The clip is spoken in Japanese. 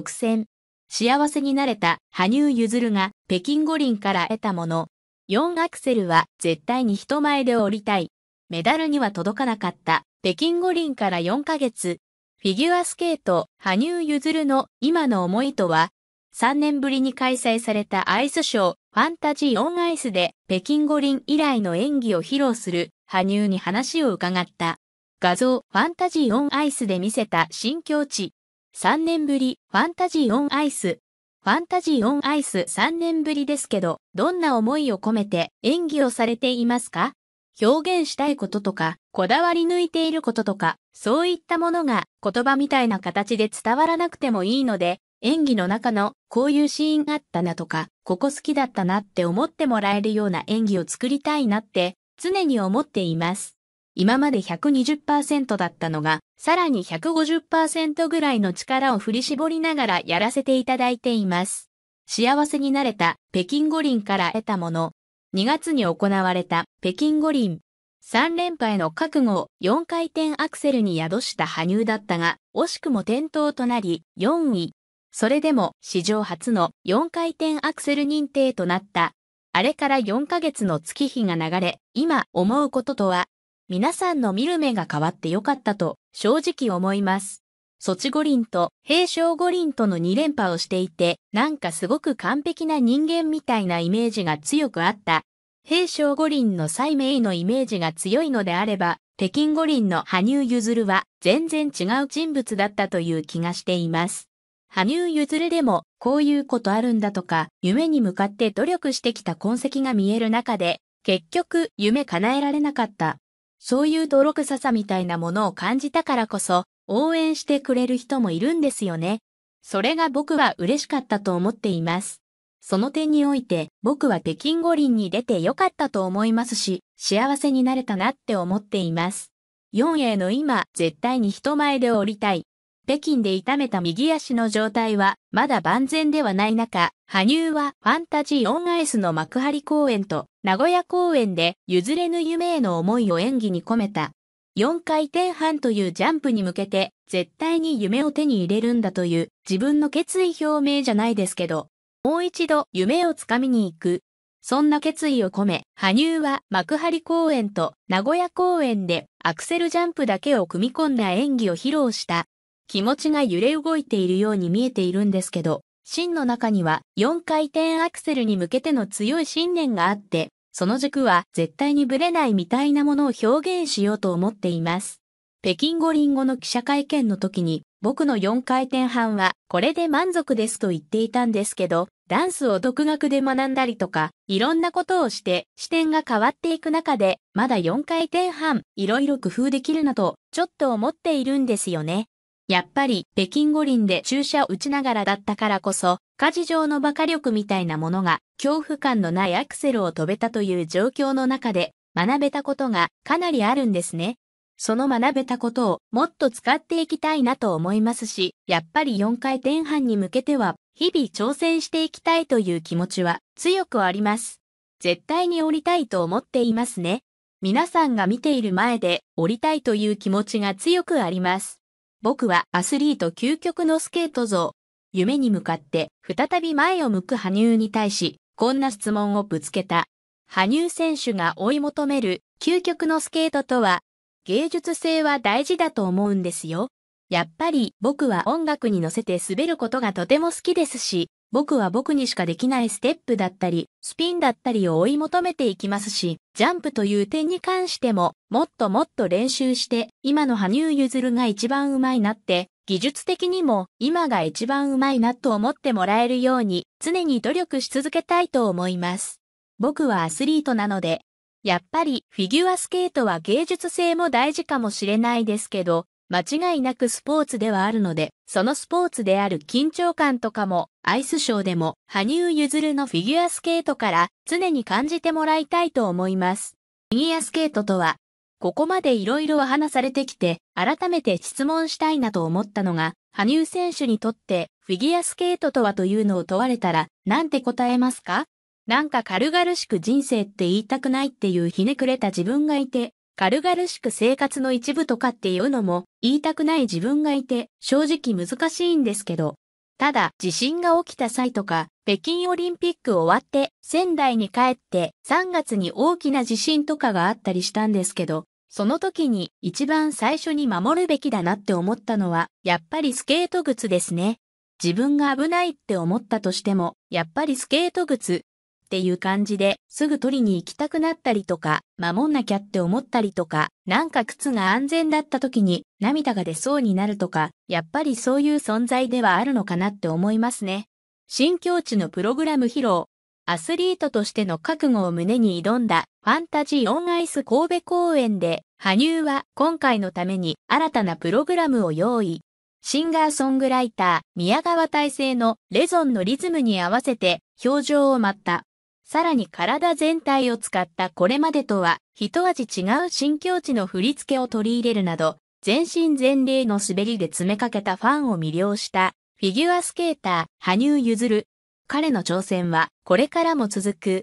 独占。幸せになれた羽生結弦が北京五輪から得たもの。4アクセルは絶対に人前で降りたい。メダルには届かなかった北京五輪から4ヶ月。フィギュアスケート羽生結弦の今の思いとは3年ぶりに開催されたアイスショーファンタジーオンアイスで北京五輪以来の演技を披露する羽生に話を伺った。画像ファンタジーオンアイスで見せた新境地3年ぶり、ファンタジーオンアイス。ファンタジーオンアイス3年ぶりですけど、どんな思いを込めて演技をされていますか表現したいこととか、こだわり抜いていることとか、そういったものが言葉みたいな形で伝わらなくてもいいので、演技の中のこういうシーンあったなとか、ここ好きだったなって思ってもらえるような演技を作りたいなって常に思っています。今まで120%だったのが、さらに150%ぐらいの力を振り絞りながらやらせていただいています。幸せになれた北京五輪から得たもの、2月に行われた北京五輪、3連覇への覚悟を4回転アクセルに宿した羽生だったが、惜しくも転倒となり4位。それでも史上初の4回転アクセル認定となった。あれから4ヶ月の月日が流れ、今思うこととは皆さんの見る目が変わってよかったと正直思います。ソチ五輪と平昌五輪との2連覇をしていて、なんかすごく完璧な人間みたいなイメージが強くあった。平昌五輪のメイのイメージが強いのであれば、北京五輪の羽生結弦は全然違う人物だったという気がしています。羽生結弦でもこういうことあるんだとか、夢に向かって努力してきた痕跡が見える中で、結局夢叶えられなかった。そういう泥臭さみたいなものを感じたからこそ、応援してくれる人もいるんですよね。それが僕は嬉しかったと思っています。その点において、僕は北京五輪に出てよかったと思いますし、幸せになれたなって思っています。4A の今、絶対に人前で降りたい。北京で痛めた右足の状態は、まだ万全ではない中、羽生はファンタジーオンアイスの幕張公演と名古屋公演で譲れぬ夢への思いを演技に込めた。4回転半というジャンプに向けて絶対に夢を手に入れるんだという自分の決意表明じゃないですけど、もう一度夢をつかみに行く。そんな決意を込め、羽生は幕張公演と名古屋公演でアクセルジャンプだけを組み込んだ演技を披露した。気持ちが揺れ動いているように見えているんですけど、芯の中には4回転アクセルに向けての強い信念があって、その軸は絶対にブレないみたいなものを表現しようと思っています。北京五輪後の記者会見の時に、僕の4回転半はこれで満足ですと言っていたんですけど、ダンスを独学で学んだりとか、いろんなことをして視点が変わっていく中で、まだ4回転半、いろいろ工夫できるなと、ちょっと思っているんですよね。やっぱり北京五輪で注射を打ちながらだったからこそ、火事上の馬鹿力みたいなものが恐怖感のないアクセルを飛べたという状況の中で学べたことがかなりあるんですね。その学べたことをもっと使っていきたいなと思いますし、やっぱり4回転半に向けては日々挑戦していきたいという気持ちは強くあります。絶対に降りたいと思っていますね。皆さんが見ている前で降りたいという気持ちが強くあります。僕はアスリート究極のスケート像。夢に向かって再び前を向く羽生に対し、こんな質問をぶつけた。羽生選手が追い求める究極のスケートとは、芸術性は大事だと思うんですよ。やっぱり僕は音楽に乗せて滑ることがとても好きですし、僕は僕にしかできないステップだったり、スピンだったりを追い求めていきますし、ジャンプという点に関しても、もっともっと練習して、今の羽生結弦が一番うまいなって、技術的にも今が一番うまいなと思ってもらえるように、常に努力し続けたいと思います。僕はアスリートなので、やっぱりフィギュアスケートは芸術性も大事かもしれないですけど、間違いなくスポーツではあるので、そのスポーツである緊張感とかも、アイスショーでも、羽生結弦のフィギュアスケートから常に感じてもらいたいと思います。フィギュアスケートとは、ここまでいろいろお話されてきて、改めて質問したいなと思ったのが、羽生選手にとってフィギュアスケートとはというのを問われたら、なんて答えますかなんか軽々しく人生って言いたくないっていうひねくれた自分がいて、軽々しく生活の一部とかっていうのも言いたくない自分がいて正直難しいんですけど、ただ地震が起きた際とか、北京オリンピック終わって仙台に帰って3月に大きな地震とかがあったりしたんですけど、その時に一番最初に守るべきだなって思ったのは、やっぱりスケート靴ですね。自分が危ないって思ったとしても、やっぱりスケート靴っていう感じで、すぐ取りに行きたくなったりとか、守んなきゃって思ったりとか、なんか靴が安全だった時に涙が出そうになるとか、やっぱりそういう存在ではあるのかなって思いますね。新境地のプログラム披露。アスリートとしての覚悟を胸に挑んだファンタジーオンアイス神戸公演で、羽生は今回のために新たなプログラムを用意。シンガーソングライター、宮川大成のレゾンのリズムに合わせて表情を待ったさらに体全体を使ったこれまでとは一味違う新境地の振り付けを取り入れるなど、全身全霊の滑りで詰めかけたファンを魅了したフィギュアスケーター、羽生結弦。彼の挑戦はこれからも続く